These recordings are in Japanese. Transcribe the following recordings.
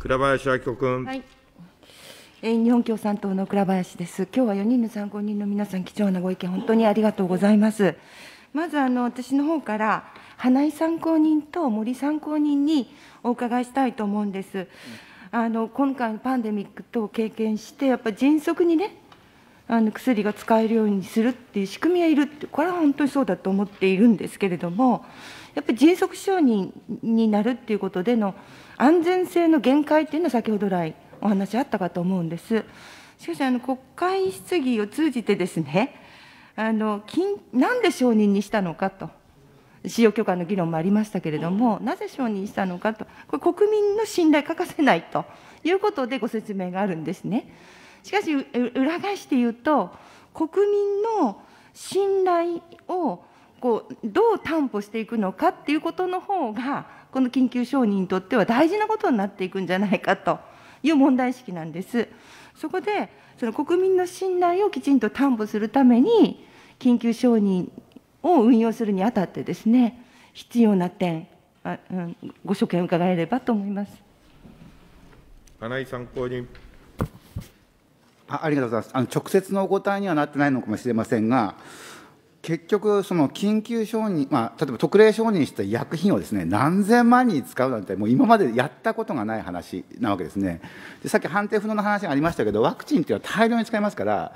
倉林明子君。はいえ日本共産党の倉林です。今日は4人の参考人の皆さん、貴重なご意見、本当にありがとうございます。まずあの私の方から、花井参考人と森参考人にお伺いしたいと思うんです。あの今回のパンデミックと経験して、やっぱり迅速にね、あの薬が使えるようにするっていう仕組みがいるってこれは本当にそうだと思っているんですけれどもやっぱり迅速承認になるっていうことでの安全性の限界っていうのは先ほど来お話あったかと思うんです。しかしあの国会質疑を通じてですねあのなんで承認にしたのかと使用許可の議論もありましたけれども、なぜ承認したのかと、これ、国民の信頼欠かせないということでご説明があるんですね。しかし裏返して言うと国民の信頼をこうどう担保していくのかっていうことの方がこの緊急承認にとっては大事なことになっていくんじゃないかという問題意識なんです。そこでその国民の信頼をきちんと担保するために緊急承認を運用するにあたってですね必要な点あ、うん、ご所見伺えればと思います。金井参考人あありがとうございますあの直接のお答えにはなってないのかもしれませんが、結局、その緊急承認、まあ、例えば特例承認した医薬品をです、ね、何千万人使うなんて、もう今までやったことがない話なわけですね。でさっき判定不能の話がありましたけど、ワクチンっていうのは大量に使いますから、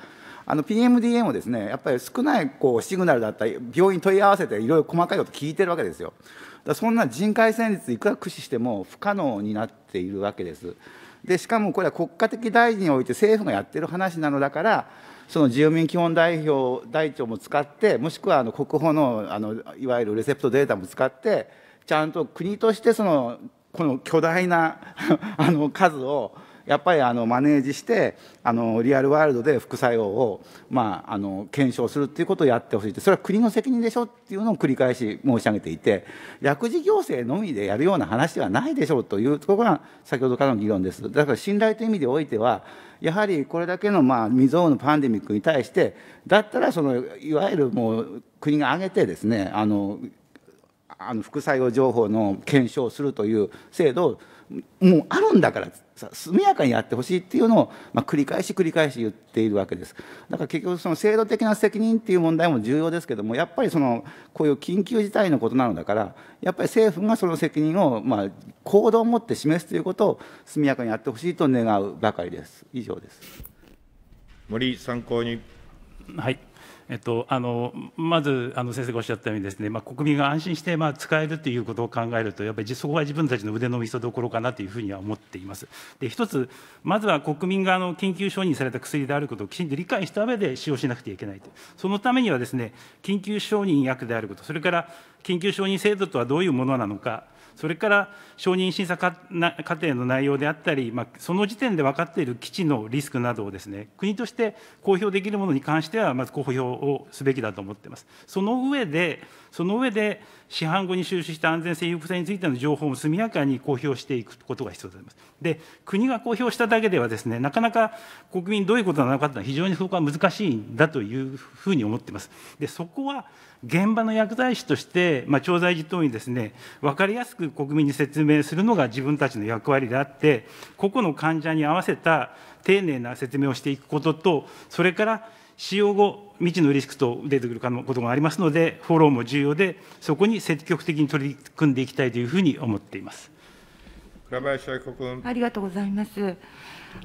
PMDA もですねやっぱり少ないこうシグナルだったり、病院問い合わせていろいろ細かいこと聞いてるわけですよ。だそんな人海戦術、いくら駆使しても不可能になっているわけです。でしかもこれは国家的大臣において政府がやってる話なのだから、その住民基本代表台帳も使って、もしくはあの国保のあのいわゆるレセプトデータも使って、ちゃんと国としてそのこの巨大な あの数をやっぱりあのマネージしてあのリアルワールドで副作用を、まあ、あの検証するっていうことをやってほしいってそれは国の責任でしょっていうのを繰り返し申し上げていて薬事行政のみでやるような話ではないでしょうというところが先ほどからの議論です。だから信頼という意味でおいてはやはりこれだけのまあ未曾有のパンデミックに対してだったらそのいわゆるもう国が挙げてですねあのあの副作用情報の検証をするという制度をもうあるんだから速やかにやってほしいっていうのを、まあ、繰り返し繰り返し言っているわけですだから結局その制度的な責任っていう問題も重要ですけどもやっぱりそのこういう緊急事態のことなのだからやっぱり政府がその責任を、まあ、行動をもって示すということを速やかにやってほしいと願うばかりです以上です森参考人はい、えっと、あのまずあの先生がおっしゃったようにですね、まあ、国民が安心してまあ使えるということを考えると、やっぱりそこは自分たちの腕の見せどころかなというふうには思っています。で一つ、まずは国民があの緊急承認された薬であることをきちんと理解した上で使用しなくてはいけないと、そのためにはです、ね、緊急承認薬であること、それから緊急承認制度とはどういうものなのか。それから承認審査過程の内容であったり、まあ、その時点で分かっている基地のリスクなどをですね、国として公表できるものに関しては、まず公表をすべきだと思っています。その上で、その上で、市販後に収集した安全性、有効性についての情報も速やかに公表していくことが必要であります。で、国が公表しただけではですね、なかなか国民どういうことなのかというのは非常にそこは難しいんだというふうに思っています。で、そこは現場の薬剤師として、まあ、調剤事等にですね、分かりやすくく国民に説明するのが自分たちの役割であって、個々の患者に合わせた丁寧な説明をしていくことと、それから使用後、未知のリスクと出てくることがありますので、フォローも重要で、そこに積極的に取り組んでいきたいというふうに思っています。倉林愛子君。ありがとうございます。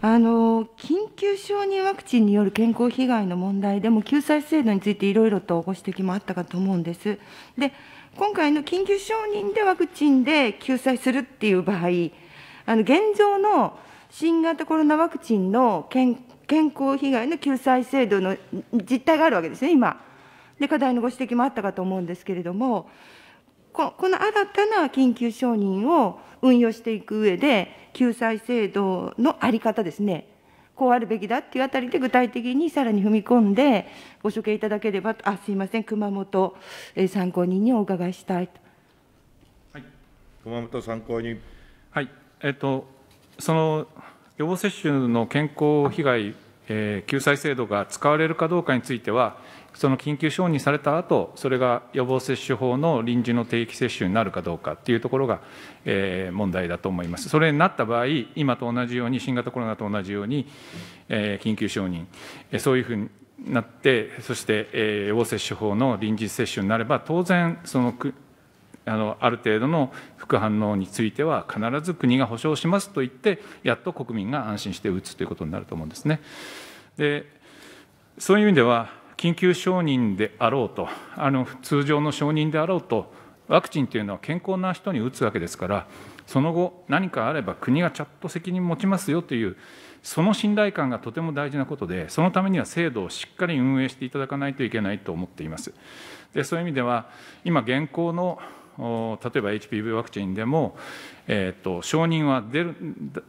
あの緊急承認ワクチンによる健康被害の問題でも救済制度についていろいろとご指摘もあったかと思うんです。で今回の緊急承認でワクチンで救済するっていう場合、あの現状の新型コロナワクチンの健健康被害の救済制度の実態があるわけですね、今。で、課題のご指摘もあったかと思うんですけれども、ここの新たな緊急承認を運用していく上で、救済制度の在り方ですね、こうあるべきだっていうあたりで具体的にさらに踏み込んでご所見いただければと、あすいません、熊本参考人にお伺いしたいと。はい、熊本参考人。はい、えっ、と、その予防接種の健康被害、えー、救済制度が使われるかどうかについては、その緊急承認された後それが予防接種法の臨時の定期接種になるかどうかというところが、えー、問題だと思います。それになった場合、今と同じように、新型コロナと同じように、えー、緊急承認、えー、そういうふうになって、そして、えー、予防接種法の臨時接種になれば、当然、そのあのある程度の副反応については必ず国が保証しますと言ってやっと国民が安心して打つということになると思うんですね。でそういう意味では緊急承認であろうと、あの通常の承認であろうと、ワクチンというのは健康な人に打つわけですから、その後、何かあれば国がちゃんと責任持ちますよという、その信頼感がとても大事なことで、そのためには制度をしっかり運営していただかないといけないと思っています。でそういう意味では、今、現行の例えば HPV ワクチンでも、えーと、承認は出る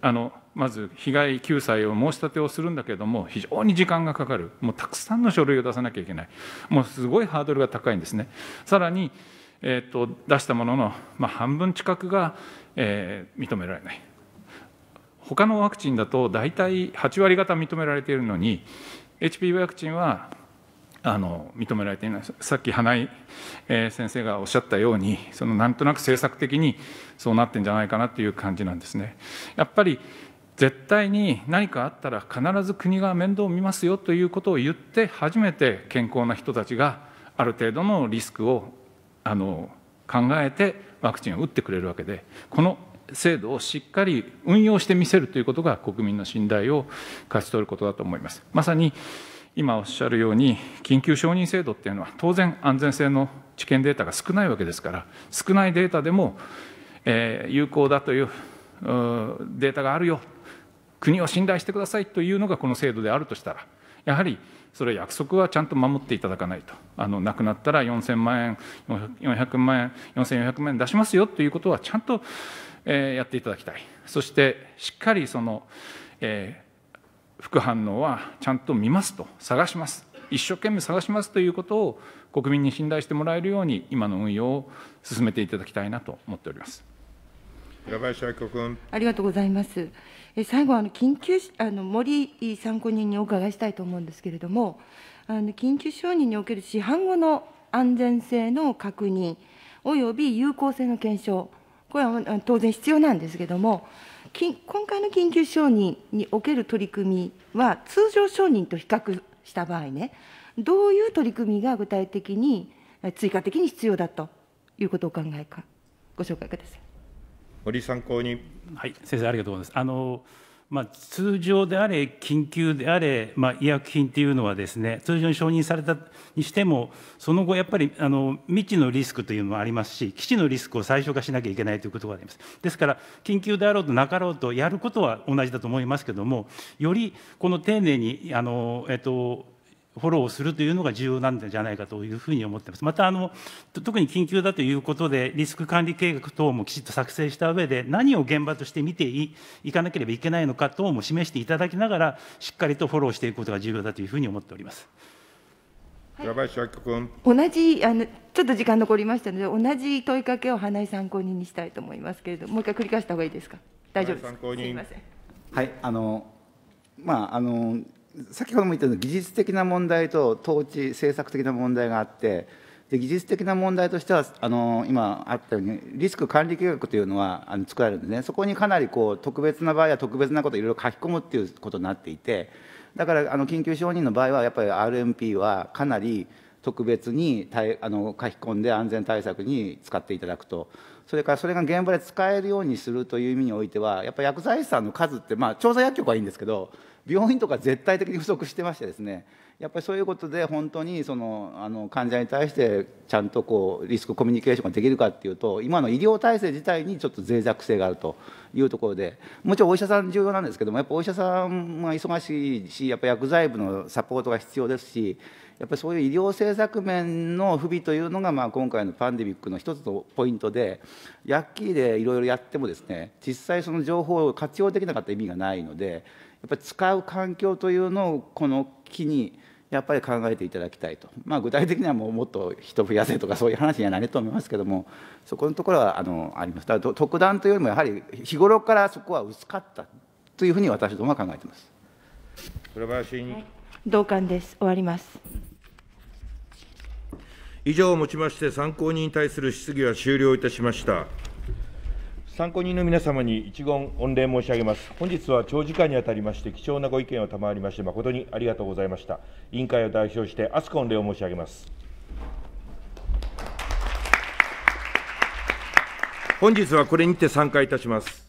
あのまず被害救済を申し立てをするんだけれども非常に時間がかかるもうたくさんの書類を出さなきゃいけないもうすごいハードルが高いんですねさらに、えーと、と出したものの、まあ、半分近くが、えー、認められない他のワクチンだと大体8割方認められているのに HPV ワクチンはあの認められていないさっき花井、え先生がおっしゃったようにそのなんとなく政策的にそうなってんじゃないかなという感じなんですね。やっぱり絶対に何かあったら必ず国が面倒を見ますよということを言って初めて健康な人たちがある程度のリスクをあの考えてワクチンを打ってくれるわけでこの制度をしっかり運用してみせるということが国民の信頼を勝ち取ることだと思います。まさに今おっしゃるように緊急承認制度っていうのは当然安全性の知見データが少ないわけですから少ないデータでも、えー、有効だというデータがあるよ国を信頼してくださいというのがこの制度であるとしたらやはりそれ約束はちゃんと守っていただかないとあの亡くなったら4000万円400万円4400万円出しますよということはちゃんと、えー、やっていただきたいそしてしっかりその、えー副反応はちゃんと見ますと探します一生懸命探しますということを国民に信頼してもらえるように今の運用を進めていただきたいなと思っております。平林明子君ありがとうございます。え最後あの緊急あの森参考人にお伺いしたいと思うんですけれども、あの緊急承認における市販後の安全性の確認および有効性の検証、これは当然必要なんですけれども、今回の緊急承認における取り組みは、通常承認と比較した場合ね、どういう取り組みが具体的に、追加的に必要だということをお考えか、ご紹介ください。森参考人、はい、先生ありがとうございます。あのまあ、通常であれ、緊急であれ、まあ、医薬品というのはですね、通常に承認されたにしても、その後、やっぱりあの未知のリスクというのもありますし、基地のリスクを最小化しなきゃいけないということがあります。ですから、緊急であろうとなかろうと、やることは同じだと思いますけれども、よりこの丁寧に、あのえっと、フォローするというのが重要なんじゃないかというふうに思ってます。またあの、特に緊急だということで、リスク管理計画等もきちっと作成した上で、何を現場として見ていかなければいけないのか等も示していただきながら、しっかりとフォローしていくことが重要だというふうに思っております。はい、山明君同じあの、ちょっと時間残りましたので、同じ問いかけを花井参考人にしたいと思いますけれども、もう一回繰り返した方がいいですか、大丈夫ですか。すみませんはいあのまああの先ほども言ったように技術的な問題と統治政策的な問題があってで技術的な問題としてはあの今あったようにリスク管理計画というのはあの作られるんですねそこにかなりこう特別な場合は特別なことをいろいろ書き込むっていうことになっていてだからあの緊急承認の場合はやっぱり RMP はかなり特別にあの書き込んで安全対策に使っていただくと。それからそれが現場で使えるようにするという意味においては、やっぱり薬剤師さんの数って、まあ、調査薬局はいいんですけど、病院とか絶対的に不足してましてですねやっぱりそういうことで本当にそのあの患者に対してちゃんとこうリスクコミュニケーションができるかっていうと今の医療体制自体にちょっと脆弱性があるというところでもちろんお医者さん重要なんですけどもやっぱお医者さんは忙しいしやっぱ薬剤部のサポートが必要ですしやっぱりそういう医療政策面の不備というのが、まあ、今回のパンデミックの一つのポイントで、薬器でいろいろやってもですね、実際その情報を活用できなかった意味がないので、っぱり使う環境というのをこの機にやっぱり考えていただきたいと、まあ、具体的にはもうもっと人増やせとかそういう話にはなると思いますけどもそこのところはあのありますだから特段というよりもやはり日頃からそこは薄かったというふうに私どもは考えています倉林同感です終わります以上をもちまして参考人に対する質疑は終了いたしました。参考人の皆様に一言御礼申し上げます。本日は長時間にわたりまして、貴重なご意見を賜りまして、誠にありがとうございました。委員会を代表して、厚く御礼を申し上げます。本日はこれにて散会いたします。